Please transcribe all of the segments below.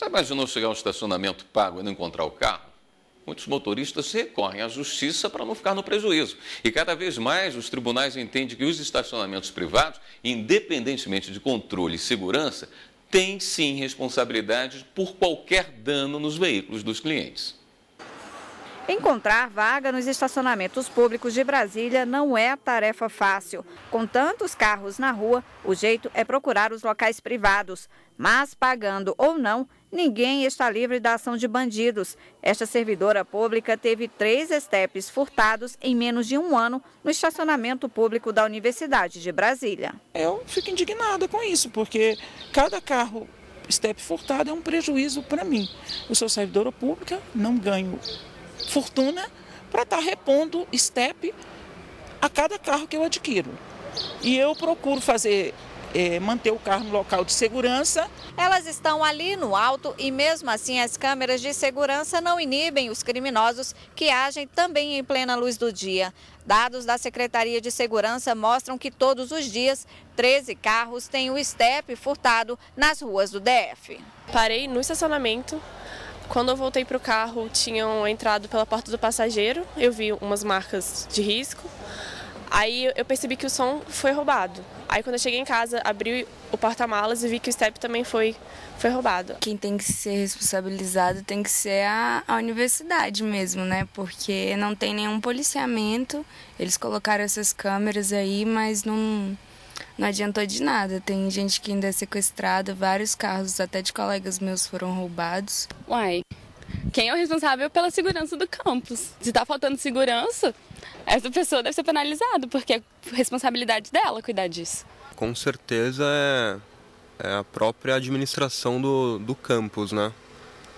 Já imaginou chegar ao um estacionamento pago e não encontrar o carro? Muitos motoristas recorrem à justiça para não ficar no prejuízo. E cada vez mais os tribunais entendem que os estacionamentos privados, independentemente de controle e segurança, têm sim responsabilidade por qualquer dano nos veículos dos clientes. Encontrar vaga nos estacionamentos públicos de Brasília não é tarefa fácil. Com tantos carros na rua, o jeito é procurar os locais privados. Mas, pagando ou não, ninguém está livre da ação de bandidos. Esta servidora pública teve três estepes furtados em menos de um ano no estacionamento público da Universidade de Brasília. Eu fico indignada com isso, porque cada carro estepe furtado é um prejuízo para mim. Eu sou servidora pública, não ganho fortuna para estar tá repondo step a cada carro que eu adquiro. E eu procuro fazer é, manter o carro no local de segurança. Elas estão ali no alto e mesmo assim as câmeras de segurança não inibem os criminosos que agem também em plena luz do dia. Dados da Secretaria de Segurança mostram que todos os dias 13 carros têm o estepe furtado nas ruas do DF. Parei no estacionamento quando eu voltei para o carro, tinham entrado pela porta do passageiro, eu vi umas marcas de risco. Aí eu percebi que o som foi roubado. Aí quando eu cheguei em casa, abri o porta-malas e vi que o step também foi, foi roubado. Quem tem que ser responsabilizado tem que ser a, a universidade mesmo, né? Porque não tem nenhum policiamento. Eles colocaram essas câmeras aí, mas não, não adiantou de nada. Tem gente que ainda é sequestrada, vários carros, até de colegas meus, foram roubados. Uai, quem é o responsável pela segurança do campus? Se está faltando segurança, essa pessoa deve ser penalizada, porque é responsabilidade dela cuidar disso. Com certeza é, é a própria administração do, do campus, né?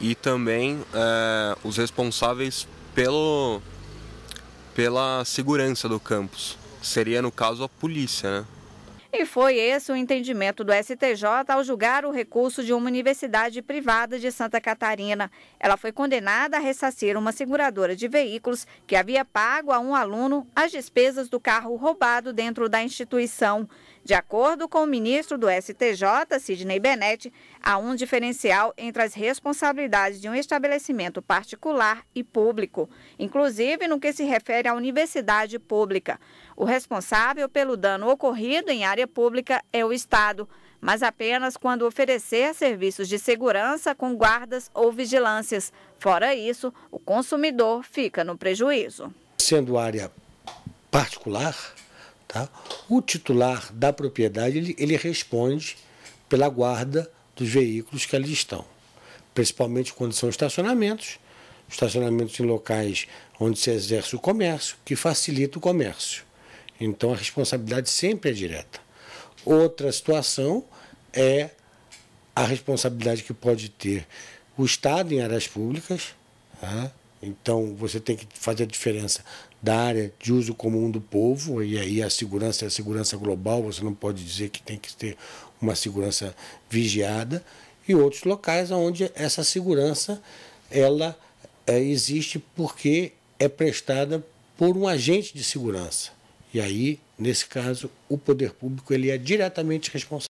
E também é, os responsáveis pelo, pela segurança do campus. Seria, no caso, a polícia, né? E foi esse o entendimento do STJ ao julgar o recurso de uma universidade privada de Santa Catarina. Ela foi condenada a ressarcir uma seguradora de veículos que havia pago a um aluno as despesas do carro roubado dentro da instituição. De acordo com o ministro do STJ, Sidney Benetti, há um diferencial entre as responsabilidades de um estabelecimento particular e público, inclusive no que se refere à universidade pública. O responsável pelo dano ocorrido em área pública é o Estado, mas apenas quando oferecer serviços de segurança com guardas ou vigilâncias. Fora isso, o consumidor fica no prejuízo. Sendo área particular, tá? o titular da propriedade ele, ele responde pela guarda dos veículos que ali estão, principalmente quando são estacionamentos, estacionamentos em locais onde se exerce o comércio, que facilita o comércio. Então a responsabilidade sempre é direta. Outra situação é a responsabilidade que pode ter o Estado em áreas públicas, tá? Então, você tem que fazer a diferença da área de uso comum do povo, e aí a segurança é a segurança global, você não pode dizer que tem que ter uma segurança vigiada, e outros locais onde essa segurança ela é, existe porque é prestada por um agente de segurança. E aí, nesse caso, o poder público ele é diretamente responsável.